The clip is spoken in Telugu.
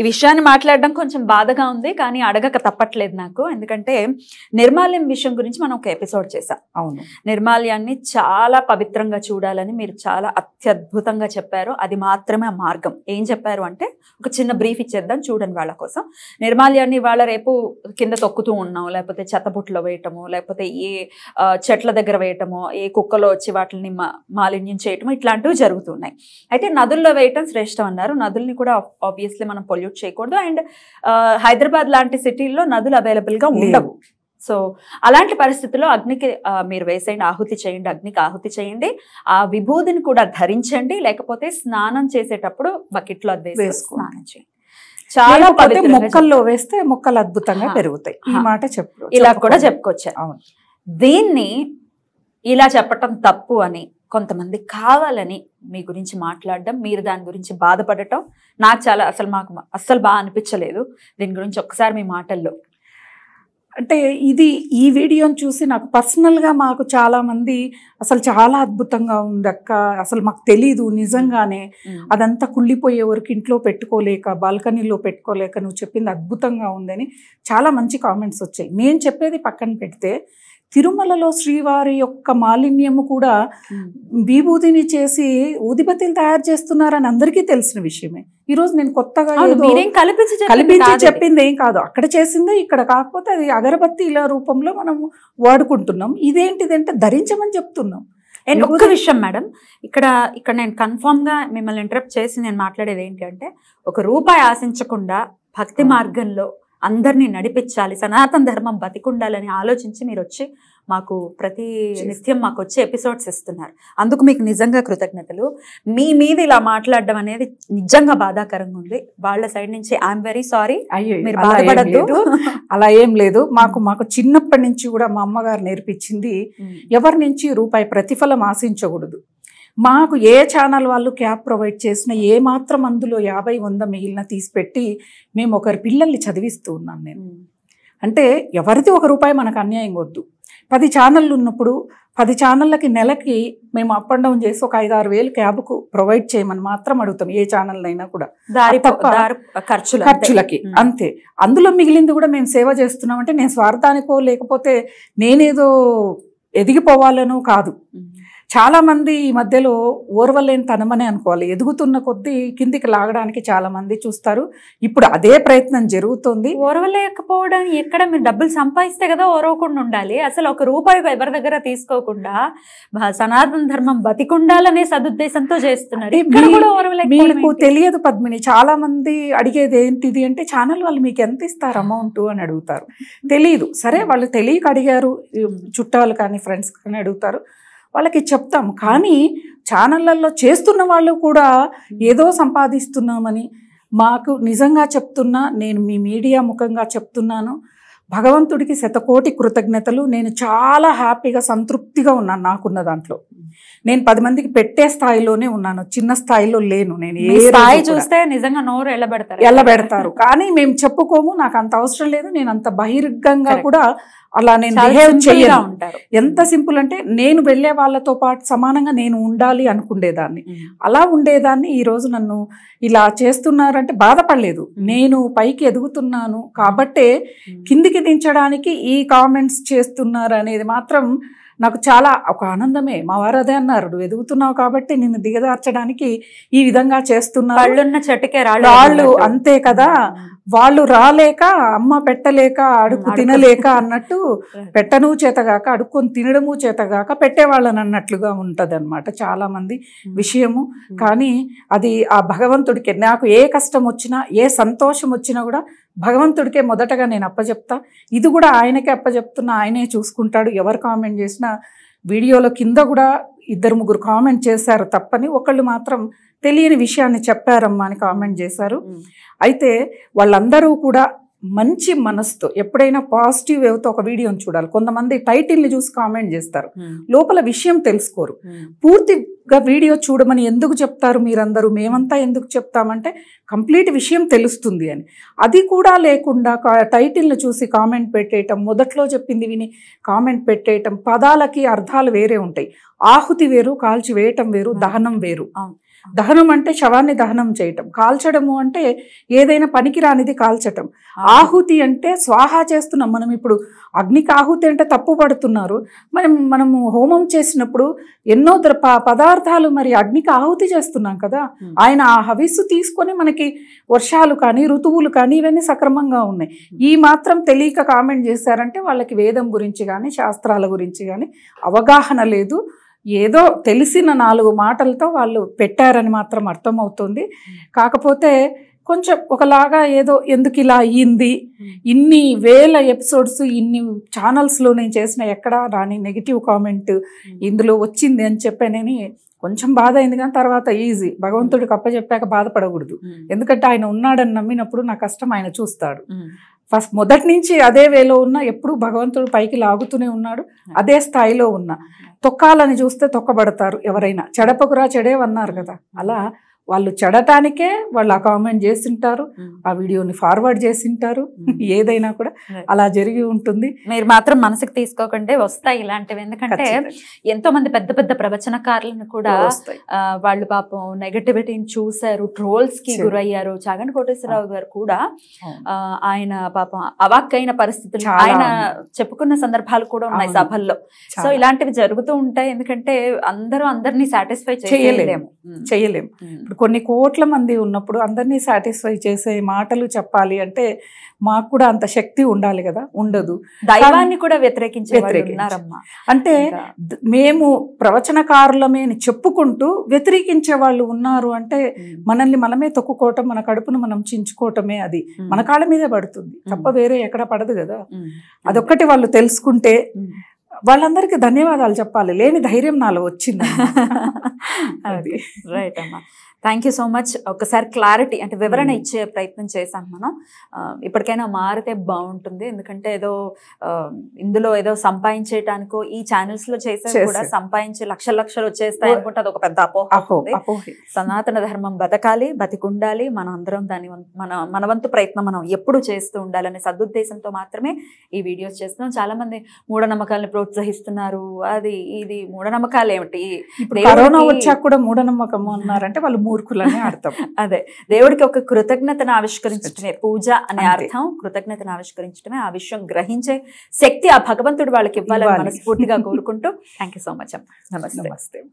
ఈ విషయాన్ని మాట్లాడడం కొంచెం బాధగా ఉంది కానీ అడగక తప్పట్లేదు నాకు ఎందుకంటే నిర్మాల్యం విషయం గురించి మనం ఒక ఎపిసోడ్ చేసాం అవును నిర్మాల్యాన్ని చాలా పవిత్రంగా చూడాలని మీరు చాలా అత్యద్భుతంగా చెప్పారు అది మాత్రమే ఆ మార్గం ఏం చెప్పారు అంటే ఒక చిన్న బ్రీఫ్ ఇచ్చేద్దాం చూడండి వాళ్ళ కోసం నిర్మాల్యాన్ని వాళ్ళ రేపు కింద తొక్కుతూ ఉన్నాం లేకపోతే చెత్తబుట్లో వేయటము లేకపోతే ఏ చెట్ల దగ్గర వేయటము ఏ కుక్కలో వచ్చి వాటిని మాలిన్యం చేయటము ఇట్లాంటివి జరుగుతున్నాయి అయితే నదుల్లో వేయటం శ్రేష్టం అన్నారు నదుల్ని కూడా ఆబ్వియస్లీ మనం పొల్యూట్ చేయకూడదు అండ్ హైదరాబాద్ లాంటి సిటీల్లో నదులు అవైలబుల్గా ఉండవు సో అలాంటి పరిస్థితుల్లో అగ్నికి మీరు వేసేయండి ఆహుతి చేయండి అగ్నికి ఆహుతి చేయండి ఆ విభూదిని కూడా ధరించండి లేకపోతే స్నానం చేసేటప్పుడు బకెట్లో అది వేసి స్నానం చేయండి చాలా మొక్కల్లో వేస్తే మొక్కలు అద్భుతంగా పెరుగుతాయి ఈ మాట చెప్పు ఇలా కూడా చెప్పుకోవచ్చు దీన్ని ఇలా చెప్పటం తప్పు అని కొంతమంది కావాలని మీ గురించి మాట్లాడడం మీరు దాని గురించి బాధపడటం నాకు చాలా అసలు మాకు అస్సలు బాగా అనిపించలేదు దీని గురించి ఒక్కసారి మీ మాటల్లో అంటే ఇది ఈ వీడియోని చూసి నాకు పర్సనల్గా మాకు చాలామంది అసలు చాలా అద్భుతంగా ఉంది అక్క అసలు మాకు తెలీదు నిజంగానే అదంతా కుళ్ళిపోయే వరకు ఇంట్లో పెట్టుకోలేక బాల్కనీలో పెట్టుకోలేక నువ్వు చెప్పింది అద్భుతంగా ఉందని చాలా మంచి కామెంట్స్ వచ్చాయి నేను చెప్పేది పక్కన పెడితే తిరుమలలో శ్రీవారి యొక్క మాలిన్యము కూడా విభూతిని చేసి ఊదిబత్తిని తయారు చేస్తున్నారని అందరికీ తెలిసిన విషయమే ఈ రోజు నేను కొత్తగా కల్పించి కల్పించి చెప్పింది ఏం కాదు అక్కడ చేసిందే ఇక్కడ కాకపోతే అది అగరబత్తి ఇలా రూపంలో మనం వాడుకుంటున్నాం ఇదేంటిది అంటే ధరించమని చెప్తున్నాం అండ్ ఒక్క విషయం మేడం ఇక్కడ ఇక్కడ నేను కన్ఫామ్గా మిమ్మల్ని ఇంటరప్ట్ చేసి నేను మాట్లాడేది ఏంటి అంటే ఒక రూపాయి ఆశించకుండా భక్తి మార్గంలో అందరినీ నడిపించాలి సనాతన ధర్మం బతికుండాలని ఆలోచించి మీరు వచ్చి మాకు ప్రతి నిత్యం మాకు వచ్చే ఎపిసోడ్స్ ఇస్తున్నారు అందుకు మీకు నిజంగా కృతజ్ఞతలు మీ మీద ఇలా మాట్లాడడం అనేది నిజంగా బాధాకరంగా ఉంది వాళ్ళ సైడ్ నుంచి ఐఎమ్ వెరీ సారీ మీరు బాధపడద్దు అలా ఏం లేదు మాకు మాకు చిన్నప్పటి నుంచి కూడా మా అమ్మగారు నేర్పించింది ఎవరి నుంచి రూపాయి ప్రతిఫలం ఆశించకూడదు మాకు ఏ ఛానల్ వాళ్ళు క్యాబ్ ప్రొవైడ్ చేసిన ఏ మాత్రం అందులో యాభై వంద మిగిలిన తీసిపెట్టి మేము ఒకరి పిల్లల్ని చదివిస్తూ ఉన్నాను నేను అంటే ఎవరిది ఒక రూపాయి మనకు అన్యాయం వద్దు పది ఛానళ్ళు ఉన్నప్పుడు పది ఛానళ్ళకి నెలకి మేము అప్ అండ్ డౌన్ చేసి ఒక ఐదు ఆరు వేలు క్యాబ్కు ప్రొవైడ్ చేయమని మాత్రం అడుగుతాం ఏ ఛానల్ అయినా కూడా ఖర్చులు ఖర్చులకి అంతే అందులో మిగిలింది కూడా మేము సేవ చేస్తున్నాం అంటే నేను స్వార్థానికో లేకపోతే నేనేదో ఎదిగిపోవాలనో కాదు చాలామంది ఈ మధ్యలో ఓర్వలేని తనమనే అనుకోవాలి ఎదుగుతున్న కొద్దీ కిందికి లాగడానికి చాలామంది చూస్తారు ఇప్పుడు అదే ప్రయత్నం జరుగుతుంది ఓర్వలేకపోవడం ఎక్కడ మీరు డబ్బులు సంపాదిస్తే కదా ఓరవకుండా ఉండాలి అసలు ఒక రూపాయి ఎవరి దగ్గర తీసుకోకుండా సనాతన ధర్మం బతికుండాలనే సదుద్దేశంతో చేస్తున్నారు మీకు తెలియదు పద్మిని చాలా మంది అడిగేది ఏంటిది అంటే ఛానల్ వాళ్ళు మీకు ఎంత ఇస్తారు అమౌంట్ అని అడుగుతారు తెలియదు సరే వాళ్ళు తెలియక అడిగారు చుట్టాలు కానీ ఫ్రెండ్స్ కానీ అడుగుతారు వాళ్ళకి చెప్తాం కానీ ఛానళ్ళల్లో చేస్తున్న వాళ్ళు కూడా ఏదో సంపాదిస్తున్నామని మాకు నిజంగా చెప్తున్నా నేను మీ మీడియా ముఖంగా చెప్తున్నాను భగవంతుడికి శతకోటి కృతజ్ఞతలు నేను చాలా హ్యాపీగా సంతృప్తిగా ఉన్నాను నాకున్న దాంట్లో నేను పది మందికి పెట్టే స్థాయిలోనే ఉన్నాను చిన్న స్థాయిలో లేను నేను ఏ స్థాయి చూస్తే నిజంగా నోరు ఎల్లబెడతారు ఎల్లబెడతారు కానీ మేము చెప్పుకోము నాకు అంత అవసరం లేదు నేను అంత బహిర్గంగా కూడా అలా నేను బిహేవ్ చేయను ఎంత సింపుల్ అంటే నేను వెళ్ళే వాళ్ళతో పాటు సమానంగా నేను ఉండాలి అనుకునేదాన్ని అలా ఉండేదాన్ని ఈ రోజు నన్ను ఇలా చేస్తున్నారంటే బాధపడలేదు నేను పైకి ఎదుగుతున్నాను కాబట్టే కిందికి దించడానికి ఈ కామెంట్స్ చేస్తున్నారు అనేది మాత్రం నాకు చాలా ఒక ఆనందమే మా వారు అదే అన్నారు నువ్వు ఎదుగుతున్నావు కాబట్టి నిన్ను దిగదార్చడానికి ఈ విధంగా చేస్తున్నా వాళ్ళున్న చెట్టుకే రాళ్ళు అంతే కదా వాళ్ళు రాలేక అమ్మ పెట్టలేక అడుక్కు తినలేక అన్నట్టు పెట్టను చేతగాక అడుక్కొని తినడము చేతగాక పెట్టేవాళ్ళని అన్నట్లుగా ఉంటుంది అనమాట చాలామంది hmm. విషయము hmm. కానీ అది ఆ భగవంతుడికి నాకు ఏ కష్టం వచ్చినా ఏ సంతోషం వచ్చినా కూడా భగవంతుడికే మొదటగా నేను అప్పచెప్తా ఇది కూడా ఆయనకే అప్పచెప్తున్నా ఆయనే చూసుకుంటాడు ఎవరు కామెంట్ చేసినా వీడియోలో కింద కూడా ఇద్దరు ముగ్గురు కామెంట్ చేశారు తప్పని ఒకళ్ళు మాత్రం తెలియని విషయాన్ని చెప్పారమ్మా అని కామెంట్ చేశారు అయితే వాళ్ళందరూ కూడా మంచి మనస్తో ఎప్పుడైనా పాజిటివ్ వేవ్తో ఒక వీడియోని చూడాలి కొంతమంది టైటిల్ని చూసి కామెంట్ చేస్తారు లోపల విషయం తెలుసుకోరు పూర్తిగా వీడియో చూడమని ఎందుకు చెప్తారు మీరందరూ మేమంతా ఎందుకు చెప్తామంటే కంప్లీట్ విషయం తెలుస్తుంది అని అది కూడా లేకుండా టైటిల్ని చూసి కామెంట్ పెట్టేయటం మొదట్లో చెప్పింది విని కామెంట్ పెట్టేయటం పదాలకి అర్థాలు వేరే ఉంటాయి ఆహుతి వేరు కాల్చి వేయటం వేరు దహనం వేరు దహనం అంటే శవాన్ని దహనం చేయటం కాల్చడము అంటే ఏదైనా పనికిరానిది కాల్చటం ఆహుతి అంటే స్వాహా చేస్తున్నాం మనం ఇప్పుడు అగ్నికి ఆహుతి అంటే తప్పు పడుతున్నారు మనం మనము హోమం చేసినప్పుడు ఎన్నో పదార్థాలు మరి అగ్నికి ఆహుతి చేస్తున్నాం కదా ఆయన ఆ హవిస్సు తీసుకొని మనకి వర్షాలు కానీ ఋతువులు కానీ ఇవన్నీ సక్రమంగా ఉన్నాయి ఈ మాత్రం తెలియక కామెంట్ చేశారంటే వాళ్ళకి వేదం గురించి కానీ శాస్త్రాల గురించి కానీ అవగాహన లేదు ఏదో తెలిసిన నాలుగు మాటలతో వాళ్ళు పెట్టారని మాత్రం అర్థమవుతుంది కాకపోతే కొంచెం ఒకలాగా ఏదో ఎందుకు ఇలా అయ్యింది ఇన్ని వేల ఎపిసోడ్స్ ఇన్ని ఛానల్స్లో నేను చేసిన ఎక్కడ రాని నెగిటివ్ కామెంట్ ఇందులో వచ్చింది అని చెప్పానని కొంచెం బాధ అయింది కానీ తర్వాత ఈజీ భగవంతుడికి hmm. అప్పచెప్పాక బాధపడకూడదు hmm. ఎందుకంటే ఆయన ఉన్నాడని నమ్మినప్పుడు నా కష్టం ఆయన చూస్తాడు hmm. ఫస్ట్ మొదటి నుంచి అదే వేలో ఉన్న ఎప్పుడు భగవంతుడు పైకి లాగుతూనే ఉన్నాడు అదే స్థాయిలో ఉన్నా తొక్కాలని చూస్తే తొక్కబడతారు ఎవరైనా చెడపకురా చెడేవన్నారు కదా అలా వాళ్ళు చెడటానికే వాళ్ళు ఆ కామెంట్ ఉంటారు ఆ వీడియోని ఫార్వర్డ్ చేసింటారు ఏదైనా కూడా అలా జరిగి ఉంటుంది మీరు మాత్రం మనసుకు తీసుకోకుండా వస్తాయి ఇలాంటివి ఎందుకంటే ఎంతో మంది పెద్ద పెద్ద ప్రవచనకారులను కూడా వాళ్ళు పాపం నెగటివిటీని చూశారు ట్రోల్స్ కి గురయ్యారు చాగన్ కోటేశ్వరరావు గారు కూడా ఆయన పాపం అవాక్కైన పరిస్థితులు ఆయన చెప్పుకున్న సందర్భాలు కూడా ఉన్నాయి సభల్లో సో ఇలాంటివి జరుగుతూ ఉంటాయి ఎందుకంటే అందరూ అందరినీ సాటిస్ఫై చేయలేము చేయలేము ఇప్పుడు కొన్ని కోట్ల మంది ఉన్నప్పుడు అందరినీ సాటిస్ఫై చేసే మాటలు చెప్పాలి అంటే మాకు కూడా అంత శక్తి ఉండాలి కదా ఉండదు దైవాన్ని కూడా వ్యతిరేకించి వ్యతిరేకించారమ్మా అంటే మేము ప్రవచనకారులమే అని చెప్పుకుంటూ వ్యతిరేకించే వాళ్ళు ఉన్నారు అంటే మనల్ని మనమే తొక్కుకోవటం మన కడుపును మనం చించుకోవటమే అది మన కాళ్ళ మీదే పడుతుంది తప్ప వేరే ఎక్కడ పడదు కదా అదొక్కటి వాళ్ళు తెలుసుకుంటే వాళ్ళందరికీ ధన్యవాదాలు చెప్పాలి లేని ధైర్యం నాలో వచ్చింది రైట్ అమ్మా థ్యాంక్ యూ సో మచ్ ఒకసారి క్లారిటీ అంటే వివరణ hmm. ఇచ్చే ప్రయత్నం చేశాం మనం ఇప్పటికైనా మారితే బాగుంటుంది ఎందుకంటే ఏదో ఇందులో ఏదో సంపాదించేయటానికో ఈ ఛానల్స్ లో చేసే కూడా సంపాదించే లక్షల లక్షలు వచ్చేస్తాయి అనుకుంటే అది ఒక పెద్ద అపోహ సనాతన ధర్మం బతకాలి బతికుండాలి మనం అందరం దాని మన మనవంతు ప్రయత్నం మనం ఎప్పుడు చేస్తూ ఉండాలనే సదుద్దేశంతో మాత్రమే ఈ వీడియోస్ చేస్తున్నాం చాలా మంది మూఢనమ్మకాలను ప్రోత్సహిస్తున్నారు అది ఇది మూఢనమ్మకాలు ఏమిటి కూడా మూఢనమ్మకము అన్నారంటే వాళ్ళు మూర్ఖులనే అర్థం అదే దేవుడికి ఒక కృతజ్ఞతను ఆవిష్కరించడమే పూజ అనే అర్థం కృతజ్ఞతను ఆవిష్కరించడమే ఆ విషయం గ్రహించే శక్తి ఆ భగవంతుడు వాళ్ళకి ఇవ్వాలని మనస్ఫూర్తిగా కోరుకుంటూ థ్యాంక్ సో మచ్ అమ్మ నమస్తే నమస్తే